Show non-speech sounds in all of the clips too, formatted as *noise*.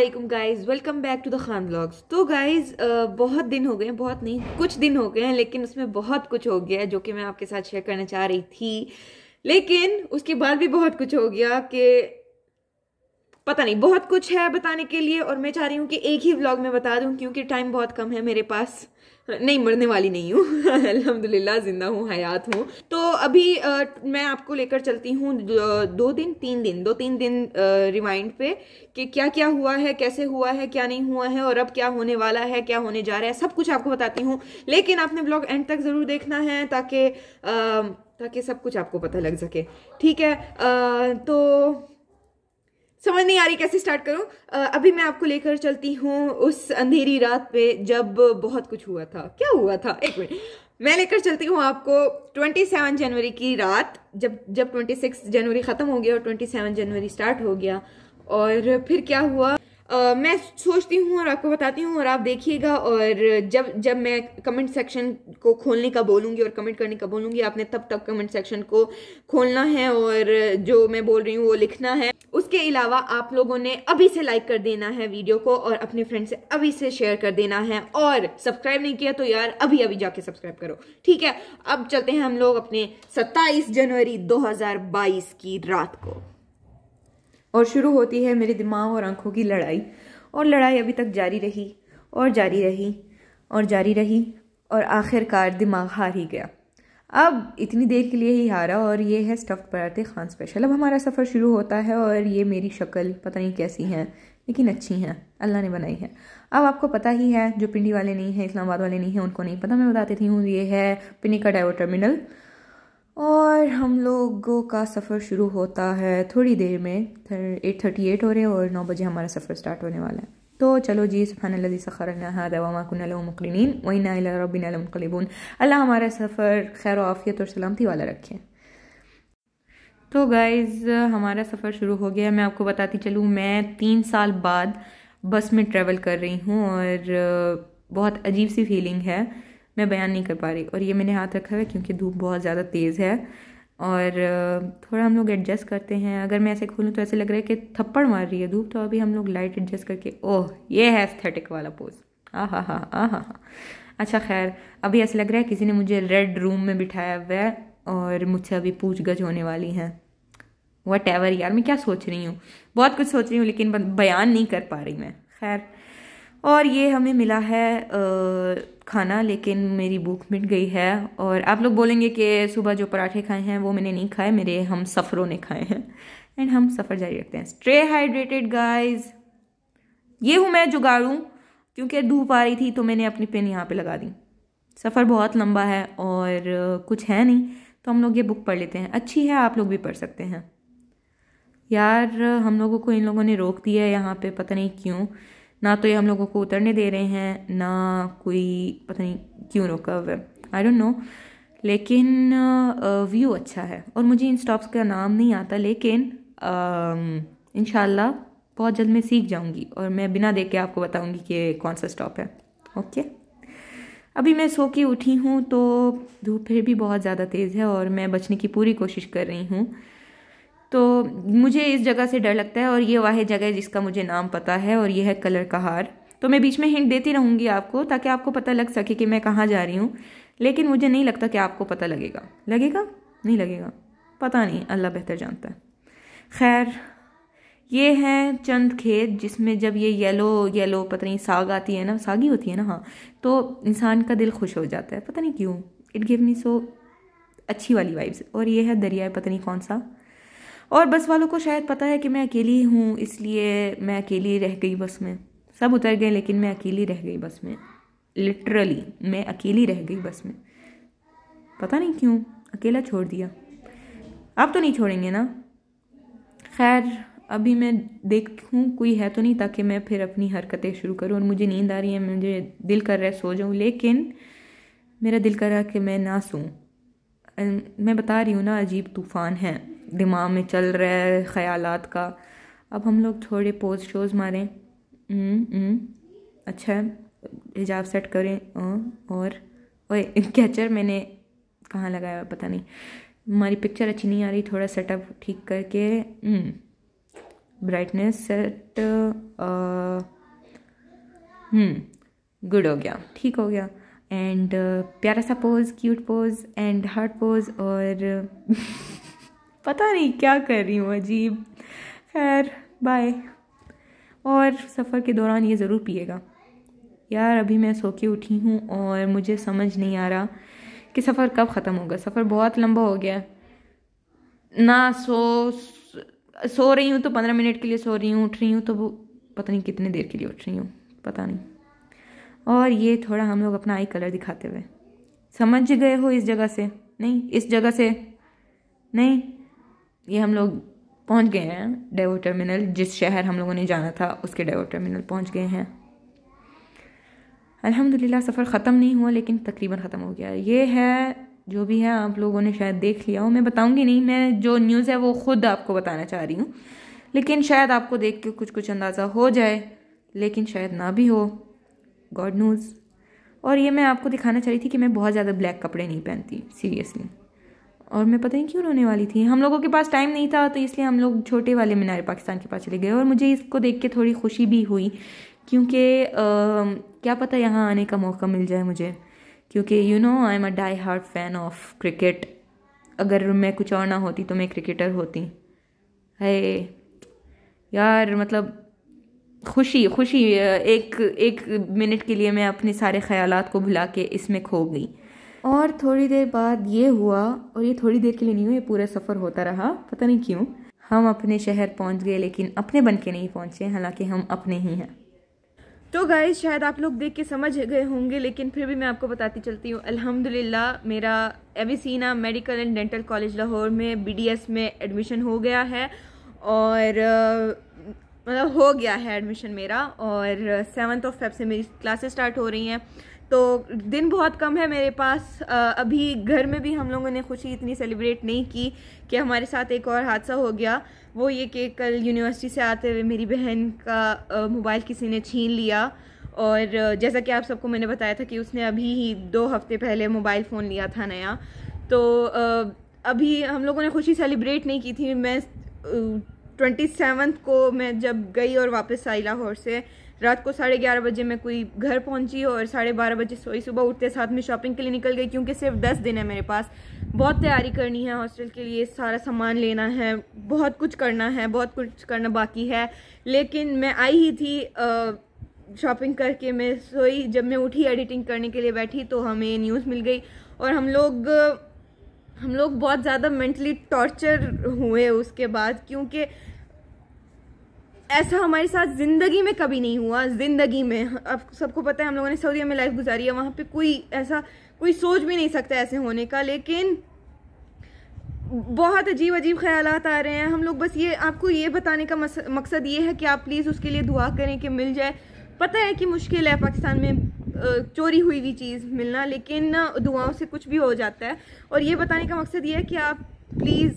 Aslam guys welcome back to the Khan blogs तो guys बहुत दिन हो गए हैं बहुत नहीं कुछ दिन हो गए हैं लेकिन उसमें बहुत कुछ हो गया है जो कि मैं आपके साथ शेयर करना चाह रही थी लेकिन उसके बाद भी बहुत कुछ हो गया कि पता नहीं बहुत कुछ है बताने के लिए और मैं चाह रही हूँ कि एक ही व्लॉग में बता दूँ क्योंकि टाइम बहुत कम है मेरे पास नहीं मरने वाली नहीं हूँ *laughs* अल्हम्दुलिल्लाह ज़िंदा हूँ हयात हूँ तो अभी आ, मैं आपको लेकर चलती हूँ दो दिन तीन दिन दो तीन दिन रिमाइंड पे कि क्या क्या हुआ है कैसे हुआ है क्या नहीं हुआ है और अब क्या होने वाला है क्या होने जा रहा है सब कुछ आपको बताती हूँ लेकिन आपने ब्लॉग एंड तक ज़रूर देखना है ताकि ताकि सब कुछ आपको पता लग सके ठीक है आ, तो समझ नहीं आ रही कैसे स्टार्ट करूं uh, अभी मैं आपको लेकर चलती हूँ उस अंधेरी रात पे जब बहुत कुछ हुआ था क्या हुआ था एक मिनट मैं लेकर चलती हूँ आपको 27 जनवरी की रात जब जब 26 जनवरी ख़त्म हो गया और 27 जनवरी स्टार्ट हो गया और फिर क्या हुआ मैं सोचती हूँ और आपको बताती हूँ और आप देखिएगा और जब जब मैं कमेंट सेक्शन को खोलने का बोलूँगी और कमेंट करने का बोलूँगी आपने तब तक कमेंट सेक्शन को खोलना है और जो मैं बोल रही हूँ वो लिखना है उसके अलावा आप लोगों ने अभी से लाइक कर देना है वीडियो को और अपने फ्रेंड से अभी से शेयर कर देना है और सब्सक्राइब नहीं किया तो यार अभी अभी जाके सब्सक्राइब करो ठीक है अब चलते हैं हम लोग अपने सत्ताईस जनवरी 2022 की रात को और शुरू होती है मेरे दिमाग और आंखों की लड़ाई और लड़ाई अभी तक जारी रही और जारी रही और जारी रही और आखिरकार दिमाग हार ही गया अब इतनी देर के लिए ही हारा और ये है स्टफ्ड पराठे खान स्पेशल अब हमारा सफ़र शुरू होता है और ये मेरी शक्ल पता नहीं कैसी है लेकिन अच्छी हैं अल्लाह ने बनाई है अब आपको पता ही है जो पिंडी वाले नहीं हैं इस्लामाबाद वाले नहीं हैं उनको नहीं पता मैं बताती थी हूँ ये है पिनी का डाइवर टर्मिनल और हम लोगों का सफ़र शुरू होता है थोड़ी देर में एट थर्टी एट हो रहे हैं और नौ बजे हमारा सफ़र स्टार्ट होने वाला है तो चलो जी सुबहान लजी सखरनादवामकनमकलिन वही रबिनकलिबून अल्लाह हमारा सफ़र खैर आफ़ियत और सलामती वाला रखें तो गाइज़ हमारा सफ़र शुरू हो गया मैं आपको बताती चलूँ मैं तीन साल बाद बस में ट्रैवल कर रही हूँ और बहुत अजीब सी फीलिंग है मैं बयान नहीं कर पा रही और ये मैंने हाथ रखा हुआ है क्योंकि धूप बहुत ज़्यादा तेज़ है और थोड़ा हम लोग एडजस्ट करते हैं अगर मैं ऐसे खोलूँ तो ऐसे लग रहा है कि थप्पड़ मार रही है धूप तो अभी हम लोग लाइट एडजस्ट करके ओह ये है एस्थेटिक वाला पोज आ हा अच्छा खैर अभी ऐसे लग रहा है किसी ने मुझे रेड रूम में बिठाया हुआ है और मुझसे अभी पूछ गछ होने वाली हैं वट एवर यार मैं क्या सोच रही हूँ बहुत कुछ सोच रही हूँ लेकिन बयान नहीं कर पा रही मैं खैर और ये हमें मिला है आ, खाना लेकिन मेरी भूख मिट गई है और आप लोग बोलेंगे कि सुबह जो पराठे खाए हैं वो मैंने नहीं खाए मेरे हम सफ़रों ने खाए हैं एंड हम सफ़र जारी रखते हैं स्ट्रे हाइड्रेटेड गाइस ये हूँ मैं जुगाड़ू क्योंकि धूप आ रही थी तो मैंने अपनी पेन यहाँ पे लगा दी सफ़र बहुत लंबा है और कुछ है नहीं तो हम लोग ये बुक पढ़ लेते हैं अच्छी है आप लोग भी पढ़ सकते हैं यार हम लोगों को इन लोगों ने रोक दिया है यहाँ पे पता नहीं क्यों ना तो ये हम लोगों को उतरने दे रहे हैं ना कोई पता नहीं क्यों रोका हुआ है आई डोंट नो लेकिन व्यू अच्छा है और मुझे इन स्टॉप्स का नाम नहीं आता लेकिन इन बहुत जल्द मैं सीख जाऊंगी और मैं बिना देख के आपको बताऊंगी कि कौन सा स्टॉप है ओके okay? अभी मैं सो के उठी हूँ तो धूप फिर भी बहुत ज़्यादा तेज़ है और मैं बचने की पूरी कोशिश कर रही हूँ तो मुझे इस जगह से डर लगता है और ये वाहि जगह जिसका मुझे नाम पता है और ये है कलर का हार तो मैं बीच में हिंट देती रहूँगी आपको ताकि आपको पता लग सके कि मैं कहाँ जा रही हूँ लेकिन मुझे नहीं लगता कि आपको पता लगेगा लगेगा नहीं लगेगा पता नहीं अल्लाह बेहतर जानता है खैर ये हैं चंद खेत जिसमें जब ये येलो येलो पता नहीं साग आती है ना सागी होती है ना हाँ तो इंसान का दिल खुश हो जाता है पता नहीं क्यों इट गिव मी सो अच्छी वाली वाइब्स और ये है दरिया पता नहीं कौन सा और बस वालों को शायद पता है कि मैं अकेली हूँ इसलिए मैं अकेली रह गई बस में सब उतर गए लेकिन मैं अकेली रह गई बस में लिटरली मैं अकेली रह गई बस में पता नहीं क्यों अकेला छोड़ दिया आप तो नहीं छोड़ेंगे ना खैर अभी मैं देखूँ कोई है तो नहीं ताकि मैं फिर अपनी हरकतें शुरू करूँ और मुझे नींद आ रही है मुझे दिल कर रहा है सो जाऊँ लेकिन मेरा दिल कर रहा है कि मैं ना सोऊँ मैं बता रही हूँ ना अजीब तूफ़ान है दिमाग में चल रहा है ख्यालात का अब हम लोग थोड़े पोज शोज मारें हम्म, हम्म। अच्छा हिजाब सेट करें और ओए कैचर मैंने कहाँ लगाया पता नहीं हमारी पिक्चर अच्छी नहीं आ रही थोड़ा सेटअप ठीक करके ब्राइटनेस सेट गुड हो गया ठीक हो गया एंड प्यारा सा pose cute pose and heart pose और *laughs* पता नहीं क्या कर रही हूँ अजीब खैर बाय और सफ़र के दौरान ये ज़रूर पिएगा यार अभी मैं सो के उठी हूँ और मुझे समझ नहीं आ रहा कि सफ़र कब ख़त्म होगा सफ़र बहुत लंबा हो गया है ना सो सो रही हूँ तो पंद्रह मिनट के लिए सो रही हूँ उठ रही हूँ तो वो पता नहीं कितने देर के लिए उठ रही हूँ पता नहीं और ये थोड़ा हम लोग अपना आई कलर दिखाते हुए समझ गए हो इस जगह से नहीं इस जगह से नहीं ये हम लोग पहुंच गए हैं डेवो टर्मिनल जिस शहर हम लोगों ने जाना था उसके डेवो टर्मिनल पहुंच गए हैं अल्हम्दुलिल्लाह सफ़र ख़त्म नहीं हुआ लेकिन तकरीबन ख़त्म हो गया ये है जो भी है आप लोगों ने शायद देख लिया हो मैं बताऊंगी नहीं मैं जो न्यूज़ है वो ख़ुद आपको बताना चाह रही हूँ लेकिन शायद आपको देख के कुछ कुछ अंदाज़ा हो जाए लेकिन शायद ना भी हो गॉड न्यूज़ और ये मैं आपको दिखाना चाह रही थी कि मैं बहुत ज़्यादा ब्लैक कपड़े नहीं पहनती सीरियसली और मैं पता नहीं क्यों रोने वाली थी हम लोगों के पास टाइम नहीं था तो इसलिए हम लोग छोटे वाले मीनार पाकिस्तान के पास चले गए और मुझे इसको देख के थोड़ी खुशी भी हुई क्योंकि क्या पता यहाँ आने का मौका मिल जाए मुझे क्योंकि you know I am a die heart fan of cricket अगर मैं कुछ और ना होती तो मैं क्रिकेटर होती है यार मतलब खुशी खुशी एक एक मिनट के लिए मैं अपने सारे ख्यालात को भुला के इसमें खो गई और थोड़ी देर बाद ये हुआ और ये थोड़ी देर के लिए नहीं हुआ ये पूरा सफ़र होता रहा पता नहीं क्यों हम अपने शहर पहुंच गए लेकिन अपने बन के नहीं पहुंचे हालांकि हम अपने ही हैं तो गाइज शायद आप लोग देख के समझ गए होंगे लेकिन फिर भी मैं आपको बताती चलती हूँ अल्हम्दुलिल्लाह मेरा Avicenna medical and dental college Lahore में बी में एडमिशन हो गया है और मतलब हो गया है एडमिशन मेरा और सेवन्थ ऑफ फेब से मेरी क्लासेस स्टार्ट हो रही हैं तो दिन बहुत कम है मेरे पास अभी घर में भी हम लोगों ने खुशी इतनी सेलिब्रेट नहीं की कि हमारे साथ एक और हादसा हो गया वो ये कि कल यूनिवर्सिटी से आते हुए मेरी बहन का मोबाइल किसी ने छीन लिया और जैसा कि आप सबको मैंने बताया था कि उसने अभी ही दो हफ्ते पहले मोबाइल फ़ोन लिया था नया तो अभी हम लोगों ने खुशी सेलिब्रेट नहीं की थी मैं ट्वेंटी सेवन्थ को मैं जब गई और वापस आई लाहौर से रात को साढ़े ग्यारह बजे मैं कोई घर पहुंची और साढ़े बारह बजे सोई सुबह उठते साथ में शॉपिंग के लिए निकल गई क्योंकि सिर्फ दस दिन है मेरे पास बहुत तैयारी करनी है हॉस्टल के लिए सारा सामान लेना है बहुत कुछ करना है बहुत कुछ करना बाकी है लेकिन मैं आई ही थी शॉपिंग करके मैं सोई जब मैं उठी एडिटिंग करने के लिए बैठी तो हमें न्यूज़ मिल गई और हम लोग हम लोग बहुत ज़्यादा मेंटली टॉर्चर हुए उसके बाद क्योंकि ऐसा हमारे साथ ज़िंदगी में कभी नहीं हुआ ज़िंदगी में अब सबको पता है हम लोगों ने सऊदी में लाइफ गुजारी है वहाँ पे कोई ऐसा कोई सोच भी नहीं सकता ऐसे होने का लेकिन बहुत अजीब अजीब ख्याल आ रहे हैं हम लोग बस ये आपको ये बताने का मकसद ये है कि आप प्लीज़ उसके लिए दुआ करें कि मिल जाए पता है कि मुश्किल है पाकिस्तान में चोरी हुई हुई चीज़ मिलना लेकिन दुआओं से कुछ भी हो जाता है और ये बताने का मकसद ये है कि आप प्लीज़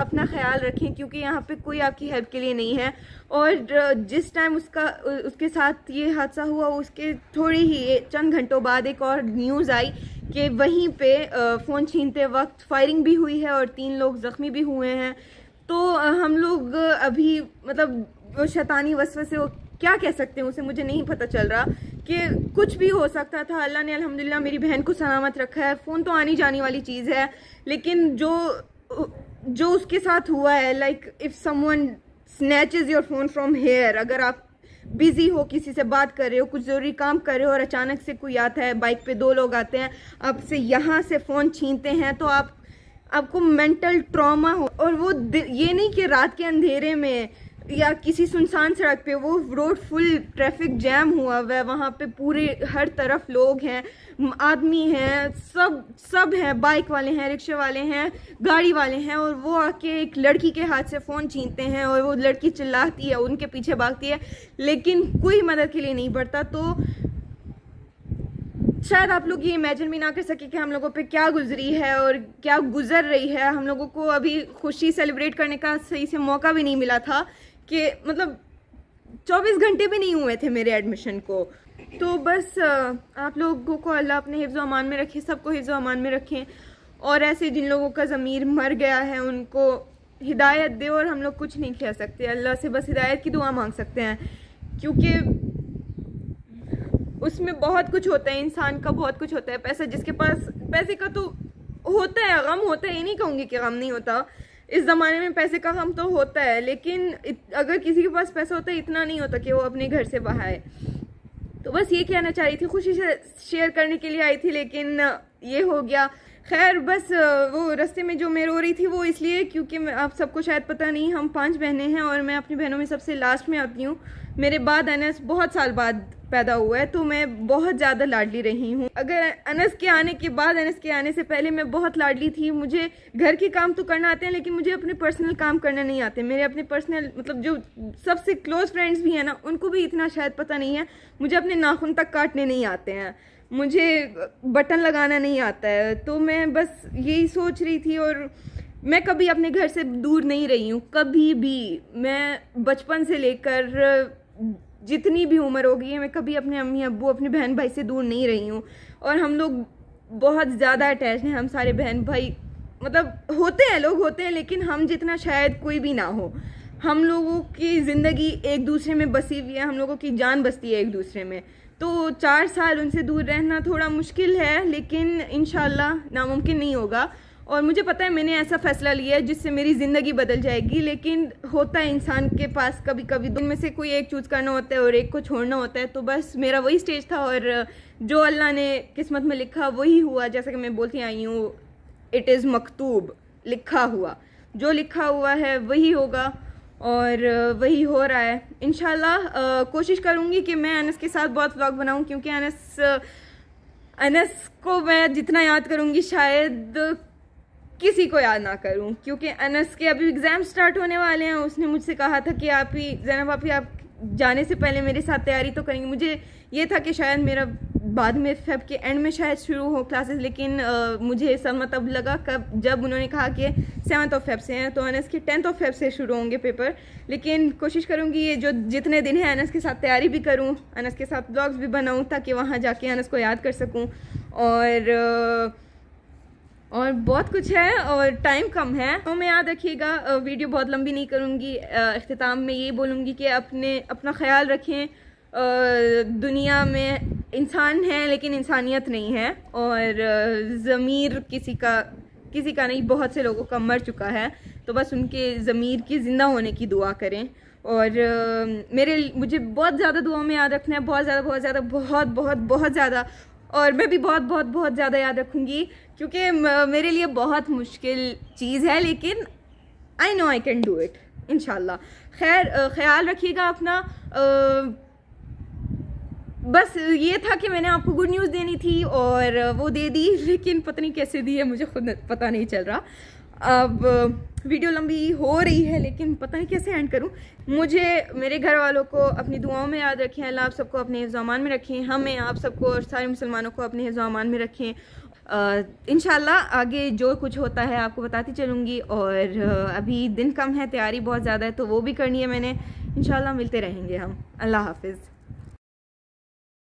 अपना ख्याल रखें क्योंकि यहाँ पे कोई आपकी हेल्प के लिए नहीं है और जिस टाइम उसका उसके साथ ये हादसा हुआ उसके थोड़ी ही चंद घंटों बाद एक और न्यूज़ आई कि वहीं पे फ़ोन छीनते वक्त फायरिंग भी हुई है और तीन लोग ज़ख्मी भी हुए हैं तो हम लोग अभी मतलब शैतानी वसव से वो क्या कह सकते हैं उसे मुझे नहीं पता चल रहा कि कुछ भी हो सकता था अल्लाह ने अल्हम्दुलिल्लाह मेरी बहन को सलामत रखा है फ़ोन तो आनी जाने वाली चीज़ है लेकिन जो जो उसके साथ हुआ है like if someone snatches your phone from here अगर आप बिजी हो किसी से बात कर रहे हो कुछ ज़रूरी काम कर रहे हो और अचानक से कोई आता है बाइक पे दो लोग आते हैं आपसे यहाँ से फ़ोन छीनते हैं तो आप आपको मेंटल ट्रॉमा हो और वो ये नहीं कि रात के अंधेरे में या किसी सुनसान सड़क पे वो रोड फुल ट्रैफिक जैम हुआ हुआ है वहाँ पे पूरे हर तरफ लोग हैं आदमी हैं सब सब हैं बाइक वाले हैं रिक्शे वाले हैं गाड़ी वाले हैं और वो आके एक लड़की के हाथ से फ़ोन छीनते हैं और वो लड़की चिल्लाती है उनके पीछे भागती है लेकिन कोई मदद के लिए नहीं बढ़ता तो शायद आप लोग ये इमेजिन भी ना कर सके कि हम लोगों पे क्या गुजरी है और क्या गुजर रही है हम लोगों को अभी खुशी सेलिब्रेट करने का सही से मौका भी नहीं मिला था कि मतलब 24 घंटे भी नहीं हुए थे मेरे एडमिशन को तो बस आप लोगों को अल्लाह अपने हिफ्ज़ अमान में रखे सबको हिफ्ज़ अमान में रखें और ऐसे जिन लोगों का ज़मीर मर गया है उनको हिदायत दे और हम लोग कुछ नहीं कह सकते अल्लाह से बस हिदायत की दुआ मांग सकते हैं क्योंकि उसमें बहुत कुछ होता है इंसान का बहुत कुछ होता है पैसा जिसके पास पैसे का तो होता है गम होता है ये नहीं कहूँगी कि गम नहीं होता इस ज़माने में पैसे का हम तो होता है लेकिन अगर किसी के पास पैसा होता है इतना नहीं होता कि वो अपने घर से बाहर आए तो बस ये कहना चाह रही थी खुशी से शेयर करने के लिए आई थी लेकिन ये हो गया खैर बस वो रस्ते में जो मैं रो रही थी वो इसलिए क्योंकि आप सबको शायद पता नहीं हम पांच बहनें हैं और मैं अपनी बहनों में सबसे लास्ट में आती हूँ मेरे बाद अनस बहुत साल बाद पैदा हुआ है तो मैं बहुत ज़्यादा लाडली रही हूँ अगर अनस के आने के बाद अनस के आने से पहले मैं बहुत लाडली थी मुझे घर के काम तो करना आते हैं लेकिन मुझे अपने पर्सनल काम करना नहीं आते मेरे अपने पर्सनल मतलब जो सबसे क्लोज फ्रेंड्स भी हैं ना उनको भी इतना शायद पता नहीं है मुझे अपने नाखून तक काटने नहीं आते हैं मुझे बटन लगाना नहीं आता है तो मैं बस यही सोच रही थी और मैं कभी अपने घर से दूर नहीं रही हूँ कभी भी मैं बचपन से लेकर जितनी भी उम्र होगी है मैं कभी अपने अम्मी अबू अपने बहन भाई से दूर नहीं रही हूँ और हम लोग बहुत ज़्यादा अटैच हैं हम सारे बहन भाई मतलब होते हैं लोग होते हैं लेकिन हम जितना शायद कोई भी ना हो हम लोगों की ज़िंदगी एक दूसरे में बसी हुई है हम लोगों की जान बसती है एक दूसरे में तो चार साल उनसे दूर रहना थोड़ा मुश्किल है लेकिन इन नामुमकिन नहीं होगा और मुझे पता है मैंने ऐसा फैसला लिया है जिससे मेरी ज़िंदगी बदल जाएगी लेकिन होता है इंसान के पास कभी कभी उनमें में से कोई एक चूज़ करना होता है और एक को छोड़ना होता है तो बस मेरा वही स्टेज था और जो अल्लाह ने किस्मत में लिखा वही हुआ जैसा कि मैं बोलती आई हूँ इट इज़ मकतूब लिखा हुआ जो लिखा हुआ है वही होगा और वही हो रहा है इन कोशिश करूँगी कि मैं अनस के साथ बहुत व्लॉग बनाऊँ क्योंकि अनस अनस को मैं जितना याद करूँगी शायद किसी को याद ना करूं क्योंकि अनस के अभी एग्ज़ाम स्टार्ट होने वाले हैं उसने मुझसे कहा था कि आप ही जैनब आप ही आप जाने से पहले मेरे साथ तैयारी तो करेंगे मुझे ये था कि शायद मेरा बाद में फेब के एंड में शायद शुरू हो क्लासेस लेकिन आ, मुझे सरमा अब लगा कब जब उन्होंने कहा कि सेवन्थ ऑफ फेब से हैं तो अनस के टेंथ ऑफ फेब से शुरू होंगे पेपर लेकिन कोशिश करूँगी ये जो जितने दिन हैं अनस के साथ तैयारी भी करूँ अनस के साथ ब्लॉग्स भी बनाऊँ ताकि वहाँ जाके अनस को याद कर सकूँ और आ, और बहुत कुछ है और टाइम कम है तो मैं याद रखिएगा वीडियो बहुत लंबी नहीं करूँगी अख्ताम में ये बोलूँगी कि अपने अपना ख्याल रखें दुनिया में इंसान है लेकिन इंसानियत नहीं है और ज़मीर किसी का किसी का नहीं बहुत से लोगों का मर चुका है तो बस उनके ज़मीर की ज़िंदा होने की दुआ करें और मेरे मुझे बहुत ज़्यादा दुआ में याद रखना है बहुत ज़्यादा बहुत ज़्यादा बहुत बहुत बहुत ज़्यादा और मैं भी बहुत बहुत बहुत ज़्यादा याद रखूँगी क्योंकि मेरे लिए बहुत मुश्किल चीज़ है लेकिन I know I can do it in खैर ख्याल रखिएगा अपना आ, बस ये था कि मैंने आपको गुड न्यूज़ देनी थी और वो दे दी लेकिन पता नहीं कैसे दी है मुझे खुद पता नहीं चल रहा अब वीडियो लंबी हो रही है लेकिन पता नहीं कैसे एंड करूं मुझे मेरे घर वालों को अपनी दुआओं में याद रखें अल्लाह आप सबको अपने हिजामान में रखें हमें आप सबको और सारे मुसलमानों को अपने हिजामान में रखें इन आगे जो कुछ होता है आपको बताती चलूँगी और अभी दिन कम है तैयारी बहुत ज़्यादा है तो वो भी करनी है मैंने इन मिलते रहेंगे हम अल्लाह हाफिज़